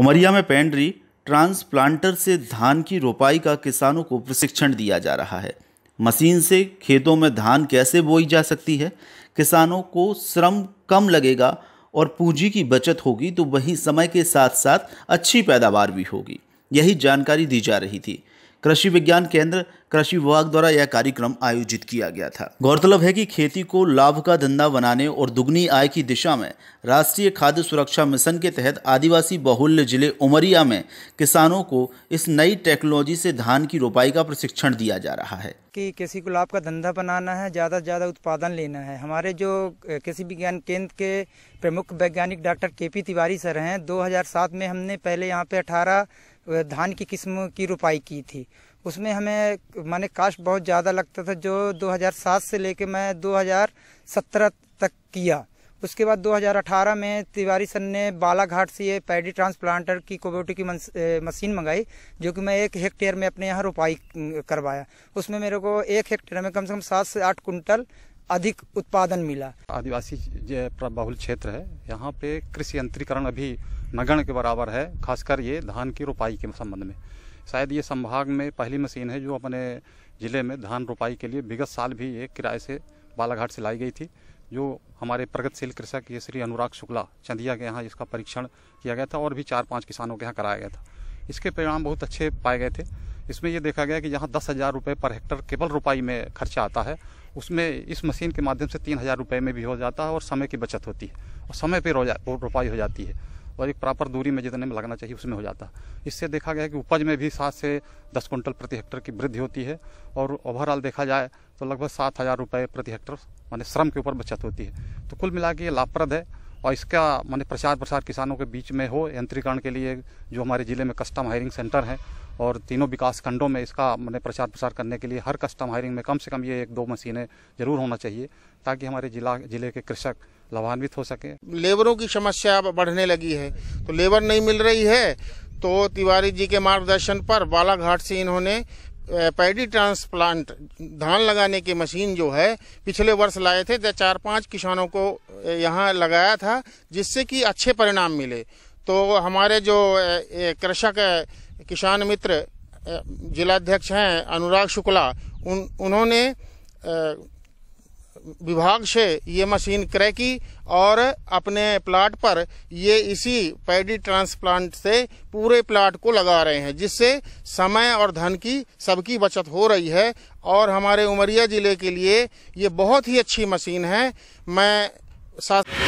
उमरिया में पेंड्री ट्रांसप्लांटर से धान की रोपाई का किसानों को प्रशिक्षण दिया जा रहा है मशीन से खेतों में धान कैसे बोई जा सकती है किसानों को श्रम कम लगेगा और पूंजी की बचत होगी तो वहीं समय के साथ साथ अच्छी पैदावार भी होगी यही जानकारी दी जा रही थी कृषि विज्ञान केंद्र कृषि विभाग द्वारा यह कार्यक्रम आयोजित किया गया था गौरतलब है कि खेती को लाभ का धंधा बनाने और दुगनी आय की दिशा में राष्ट्रीय खाद्य सुरक्षा मिशन के तहत आदिवासी बहुल्य जिले उमरिया में किसानों को इस नई टेक्नोलॉजी से धान की रोपाई का प्रशिक्षण दिया जा रहा है कि किसी को लाभ का धंधा बनाना है ज़्यादा से ज़्यादा उत्पादन लेना है हमारे जो कृषि विज्ञान केंद्र के प्रमुख वैज्ञानिक डॉक्टर के पी तिवारी सर हैं 2007 में हमने पहले यहाँ पे धान की किस्म की रुपाई की थी उसमें हमें माने कास्ट बहुत ज़्यादा लगता था जो 2007 से लेके मैं 2017 तक किया उसके बाद 2018 में तिवारी सन ने बालाघाट से ये पैडी ट्रांसप्लांटर की कोबोटी की मशीन मंगाई जो कि मैं एक हेक्टेयर में अपने यहाँ रोपाई करवाया उसमें मेरे को एक हेक्टेयर में कम से कम सात से आठ कुंटल अधिक उत्पादन मिला आदिवासी बहुल क्षेत्र है यहाँ पे कृषि यंत्रीकरण अभी नगण के बराबर है खासकर ये धान की रोपाई के संबंध में शायद ये संभाग में पहली मशीन है जो अपने ज़िले में धान रोपाई के लिए विगत साल भी ये किराए से बालाघाट से लाई गई थी जो हमारे प्रगतिशील कृषक ये श्री अनुराग शुक्ला चंदिया के यहाँ इसका परीक्षण किया गया था और भी चार पाँच किसानों के यहाँ कराया गया था इसके परिणाम बहुत अच्छे पाए गए थे इसमें यह देखा गया कि जहाँ दस हज़ार रुपये पर हेक्टर केवल रुपाई में खर्चा आता है उसमें इस मशीन के माध्यम से तीन हज़ार रुपये में भी हो जाता है और समय की बचत होती है और समय पर रुपाई हो जाती है और एक प्रॉपर दूरी में जितने में लगना चाहिए उसमें हो जाता इससे देखा गया कि उपज में भी सात से दस क्विंटल प्रति हेक्टर की वृद्धि होती है और ओवरऑल देखा जाए तो लगभग सात हज़ार रुपये प्रति हेक्टर माने श्रम के ऊपर बचत होती है तो कुल मिला के ये लाभप्रद है और इसका माने प्रचार प्रसार किसानों के बीच में हो यंत्रीकरण के लिए जो हमारे ज़िले में कस्टम हायरिंग सेंटर है और तीनों विकास खंडों में इसका मैंने प्रचार प्रसार करने के लिए हर कस्टम हायरिंग में कम से कम ये एक दो मशीनें जरूर होना चाहिए ताकि हमारे जिला ज़िले के कृषक लाभान्वित हो सके लेबरों की समस्या बढ़ने लगी है तो लेबर नहीं मिल रही है तो तिवारी जी के मार्गदर्शन पर बालाघाट से इन्होंने पैडी ट्रांसप्लांट धान लगाने की मशीन जो है पिछले वर्ष लाए थे चार पांच किसानों को यहाँ लगाया था जिससे कि अच्छे परिणाम मिले तो हमारे जो कृषक किसान मित्र जिलाध्यक्ष हैं अनुराग शुक्ला उन उन्होंने विभाग से ये मशीन क्रय की और अपने प्लाट पर ये इसी पैडी ट्रांसप्लांट से पूरे प्लाट को लगा रहे हैं जिससे समय और धन की सबकी बचत हो रही है और हमारे उमरिया ज़िले के लिए ये बहुत ही अच्छी मशीन है मैं साथ